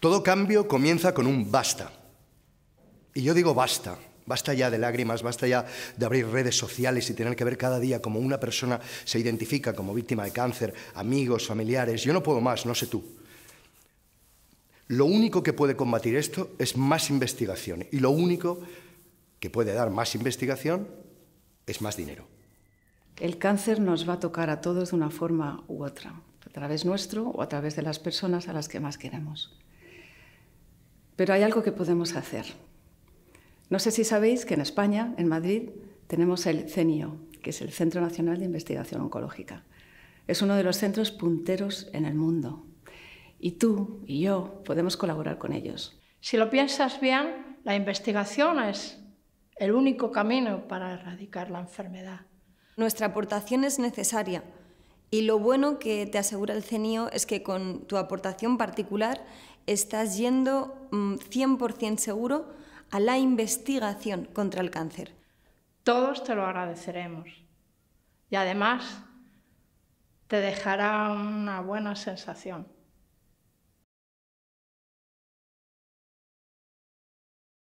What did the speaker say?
Todo cambio comienza con un basta. Y yo digo basta. Basta ya de lágrimas, basta ya de abrir redes sociales y tener que ver cada día cómo una persona se identifica como víctima de cáncer, amigos, familiares. Yo no puedo más, no sé tú. Lo único que puede combatir esto es más investigación y lo único que puede dar más investigación es más dinero. El cáncer nos va a tocar a todos de una forma u otra, a través nuestro o a través de las personas a las que más queremos. Pero hay algo que podemos hacer. No sé si sabéis que en España, en Madrid, tenemos el CENIO, que es el Centro Nacional de Investigación Oncológica. Es uno de los centros punteros en el mundo. Y tú y yo podemos colaborar con ellos. Si lo piensas bien, la investigación es el único camino para erradicar la enfermedad. Nuestra aportación es necesaria y lo bueno que te asegura el CENIO es que con tu aportación particular estás yendo 100% mm, seguro a la investigación contra el cáncer. Todos te lo agradeceremos. Y además te dejará una buena sensación.